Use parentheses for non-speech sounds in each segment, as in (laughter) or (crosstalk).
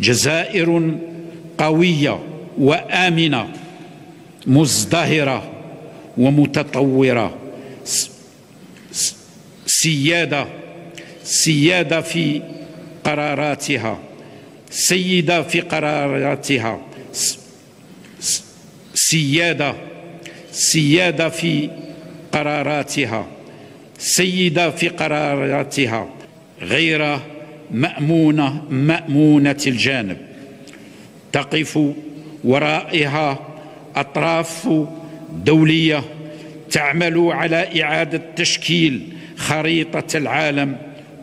جزائر قوية وآمنة مزدهرة ومتطورة سيادة سيادة في قراراتها سيدة في قراراتها سيادة سيادة في قراراتها سيدة في قراراتها غير مأمونة مأمونة الجانب تقف ورائها أطراف دولية تعمل على إعادة تشكيل خريطة العالم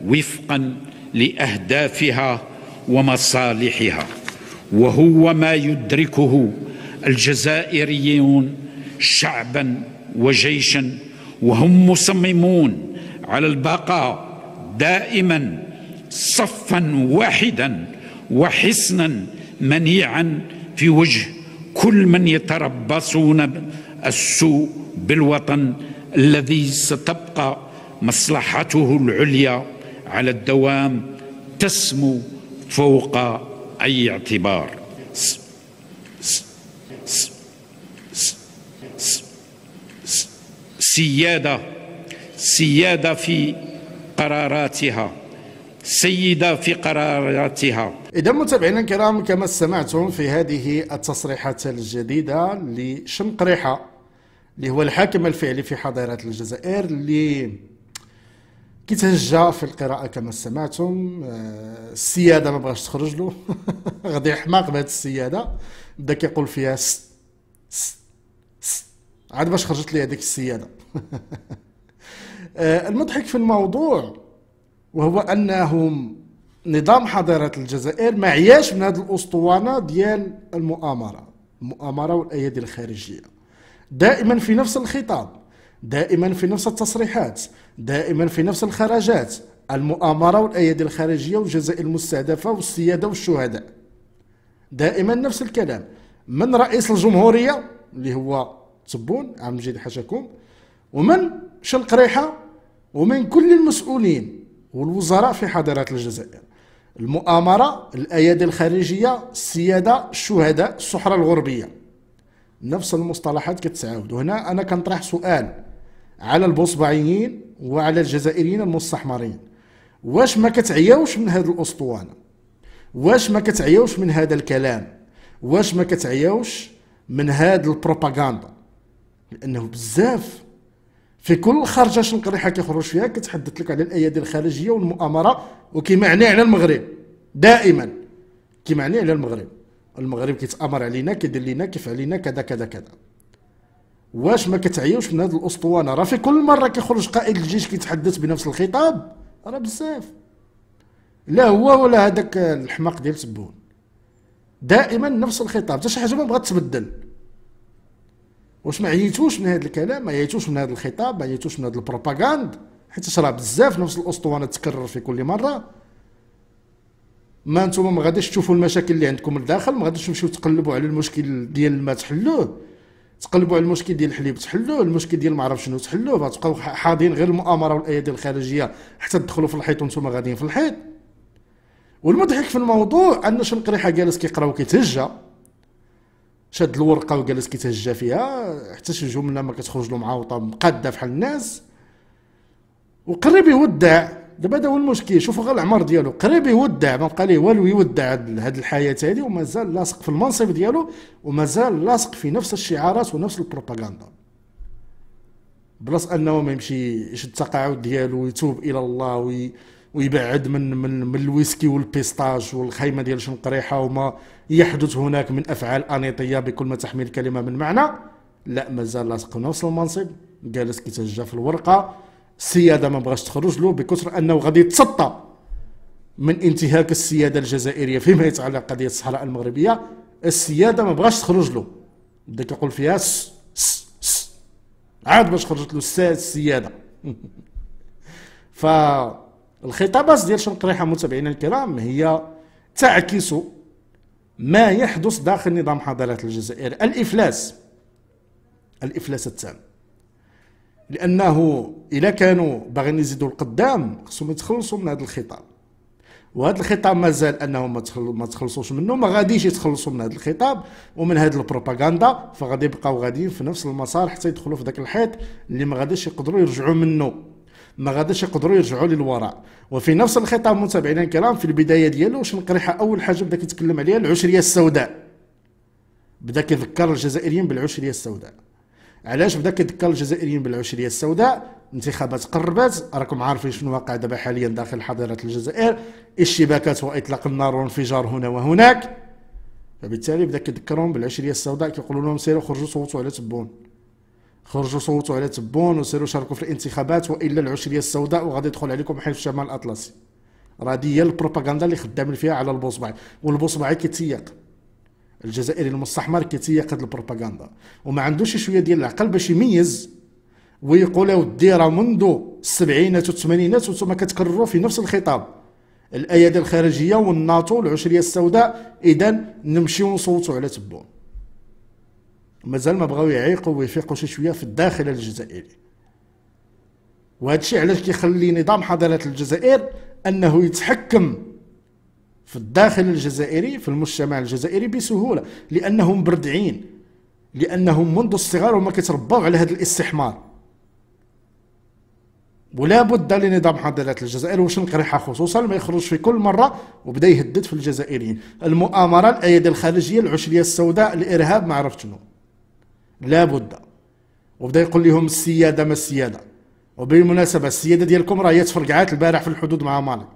وفقا لأهدافها ومصالحها وهو ما يدركه الجزائريون شعبا وجيشا وهم مصممون على البقاء دائما صفا واحدا وحصنا منيعا في وجه كل من يتربصون السوء بالوطن الذي ستبقى مصلحته العليا على الدوام تسمو فوق اي اعتبار سياده سياده في قراراتها سيدة في قراراتها إذا متابعينا الكرام كما سمعتم في هذه التصريحات الجديدة لشنقريحة اللي هو الحاكم الفعلي في حضيرة الجزائر اللي كيتهجى في القراءة كما سمعتم آه، السيادة ما بغاش تخرج له (laughs) غادي يحماق بهذه السيادة بدا كيقول فيها س س س عاد باش خرجت لي هذيك السيادة (laughs) آه، المضحك في الموضوع وهو انهم نظام حضاره الجزائر ما عياش من هذه الاسطوانه ديال المؤامره المؤامره والايادي الخارجيه دائما في نفس الخطاب دائما في نفس التصريحات دائما في نفس الخرجات المؤامره والايادي الخارجيه والجزائر المستهدفه والسياده والشهداء دائما نفس الكلام من رئيس الجمهوريه اللي هو تبون عم جيد حشكوم ومن ريحه ومن كل المسؤولين والوزراء في حضارات الجزائر المؤامرة الأيادي الخارجية السيادة الشهداء السحرة الغربية نفس المصطلحات كتعاود وهنا أنا كنطرح سؤال على البوصبعيين وعلى الجزائريين المستحمرين واش ما كتعياوش من هذه الأسطوانة واش ما كتعياوش من هذا الكلام واش ما كتعياوش من هذه البروباغاندا لأنه بزاف في كل خرجه شنقريحة كيخرج فيها كتحدث لك على الايادي الخارجيه والمؤامره وكيمعني على المغرب دائما كيمعني على المغرب المغرب كيتامر علينا كيدير لينا كيف علينا كذا كذا كذا واش ما كتعيوش من هذه الاسطوانه راه في كل مره كيخرج قائد الجيش كيتحدث بنفس الخطاب راه بزاف لا هو ولا هذاك الحماق ديال تبون دائما نفس الخطاب حتى شي حاجه ما بغات تبدل واش ما عييتوش من هذا الكلام ما عييتوش من هذا الخطاب ما عييتوش من هذا البروباغاند حيت راه بزاف نفس الاسطوانه تكرر في كل مره ما انتم ما غاديش تشوفوا المشاكل اللي عندكم لداخل ما غاديش تمشيو تقلبوا على المشكل ديال الماء تحلوه تقلبوا على المشكل ديال الحليب تحلوه المشكل ديال ما عرف شنو تحلوه غتبقاو حاضين غير المؤامره والايادي الخارجيه حتى تدخلوا في الحيط وانتم غاديين في الحيط والمضحك في الموضوع ان شنقريحه جالس كيقرا وكيتهجى شاد الورقه وجالس كيتهجى فيها حتى شي جمله ما كتخرج له معاوطه مقاده بحال الناس وقرب يودع دابا هذا هو المشكل شوفوا غير العمر ديالو قريب يودع ما بقى ليه والو يودع هاد الحياه هادي ومازال لاصق في المنصب ديالو ومازال لاصق في نفس الشعارات ونفس البروباغندا بلاص انه ما يمشي يشد التقاعد ديالو ويتوب الى الله وي ويبعد من من من الويسكي والبيستاج والخيمه ديال شنقريحه وما يحدث هناك من افعال انيطيه بكل ما تحمل الكلمه من معنى لا مازال لاصق نفس المنصب جالس كيتهجى في الورقه السياده ما بغاش تخرج له بكثر انه غادي يتسطى من انتهاك السياده الجزائريه فيما يتعلق قضيه الصحراء المغربيه السياده ما بغاش تخرج له بدا كيقول فيها س س س عاد باش خرجت له السياده (laughs) ف الخطابات ديال شرق ريحه متابعينا الكرام هي تعكس ما يحدث داخل نظام حضارة الجزائر الإفلاس الإفلاس التام لأنه إلا كانوا باغيين يزيدوا القدام خصهم يتخلصوا من هذا الخطاب وهذا الخطاب مازال انهم ما تخلصوش منه ما غاديش يتخلصوا من هذا الخطاب ومن هذه البروباغندا فغادي يبقاو غاديين في نفس المسار حتى يدخلوا في ذاك الحيط اللي ما غاديش يقدروا يرجعوا منه ما غاديش يقدروا يرجعوا للوراء وفي نفس الخطاب متابعينا الكرام في البدايه ديالو واش نقريحه اول حاجه بدا كيتكلم عليها العشريه السوداء بدا كيذكر الجزائريين بالعشريه السوداء علاش بدا كيذكر الجزائريين بالعشريه السوداء انتخابات قربت راكم عارفين شنو واقع دابا حاليا داخل حضيره الجزائر الشباكات واطلاق النار والانفجار هنا وهناك فبالتالي بدا كيذكرهم بالعشريه السوداء كيقولوا لهم سيروا خرجوا صوتوا على تبون خرجوا صوتوا على تبون وسيروا شاركوا في الانتخابات والا العشريه السوداء وغادي يدخل عليكم حلف الشمال الاطلسي راه هي البروباغندا اللي خدامين فيها على البوصبعي والبوصبعي كيتيق الجزائري المستحمر كيتيق هذه البروباغندا وما عندوش شويه ديال العقل باش يميز ويقول اودي راه منذ السبعينات والثمانينات وانتم كتكرروا في نفس الخطاب الايادي الخارجيه والناتو والعشريه السوداء اذا نمشيو نصوتوا على تبون مازال ما بغاو يعيقوا ويفيقوا شي شويه في الداخل الجزائري وهذا الشيء علاش كيخلي نظام حضاره الجزائر انه يتحكم في الداخل الجزائري في المجتمع الجزائري بسهوله لانهم بردعين لانهم منذ الصغر هما كيترباو على هذا الاستحمار ولا بد لنظام حضاره الجزائر واش قريحه خصوصا ما يخرج في كل مره وبدا يهدد في الجزائريين المؤامره الايادي الخارجيه العشريه السوداء الارهاب ما عرفت شنو لابد وبدا يقول لهم السياده ما السياده وبالمناسبه السياده ديالكم راهي تفرقعات البارح في الحدود مع مالي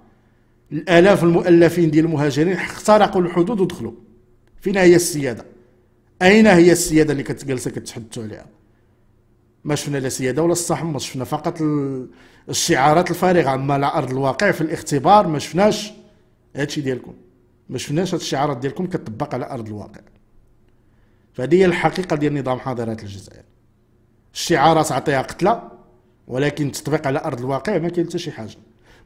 الالاف المؤلفين ديال المهاجرين اخترقوا الحدود ودخلوا فين هي السياده اين هي السياده اللي كتجلسوا كتحدثوا عليها ما شفنا لا سياده ولا ما شفنا فقط الشعارات الفارغه عما على ارض الواقع في الاختبار ما شفناش هادشي ديالكم ما شفناش هاد الشعارات ديالكم كتطبق على ارض الواقع فهذه هي الحقيقه ديال نظام حاضرات الجزائر الشعارات عطيها قتله ولكن التطبيق على ارض الواقع ما كاين حتى شي حاجه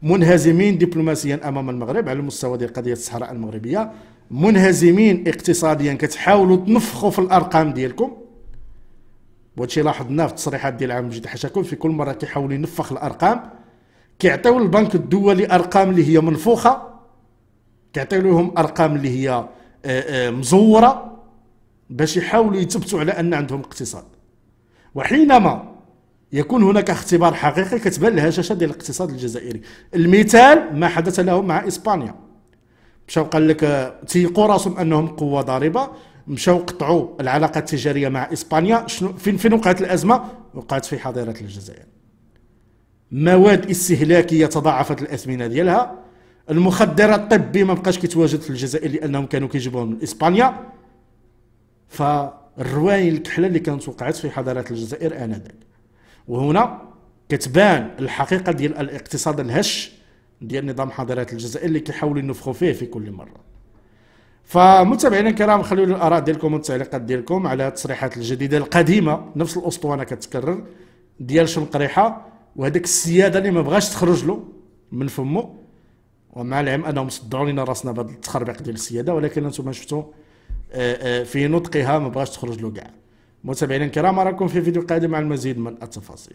منهزمين دبلوماسيا امام المغرب على المستوى ديال قضيه الصحراء المغربيه منهزمين اقتصاديا كتحاولوا تنفخوا في الارقام ديالكم وهادشي لاحظناه في التصريحات ديال عام مجيد حشاكم في كل مره كيحاول ينفخ الارقام كيعطيو البنك الدولي ارقام اللي هي منفوخه كيعطيو لهم ارقام اللي هي آه، آه، مزوره باش يحاولوا يثبتوا على ان عندهم اقتصاد وحينما يكون هناك اختبار حقيقي كتبان الهشاشه ديال الاقتصاد الجزائري المثال ما حدث لهم مع اسبانيا مشاو قال لك تيقوا راسهم انهم قوه ضاربه مشاو قطعوا العلاقه التجاريه مع اسبانيا شنو فين فين وقعت الازمه وقعت في حظيره الجزائر مواد استهلاكيه تضاعفت الاثمنه ديالها المخدر الطبي ما بقاش كيتواجد في الجزائر لانهم كانوا كيجيبوهم من اسبانيا فالروايه الكحله اللي كانت وقعت في حضارات الجزائر انذاك وهنا كتبان الحقيقه ديال الاقتصاد الهش ديال نظام حضارات الجزائر اللي كيحاولوا ينفخوا فيه في كل مره فمتابعينا الكرام خلوا لي الاراء ديالكم والتعليقات ديالكم على التصريحات الجديده القديمه نفس الاسطوانه كتكرر ديال شنقريحه وهذاك السياده اللي ما بغاش تخرج له من فمه ومع العلم انهم صدعوا لنا راسنا بهذا التخربيق ديال السياده ولكن انتم شفتوا في نطقها ما بغاش تخرج له كاع متابعينا الكرام اراكم في فيديو قادم مع المزيد من التفاصيل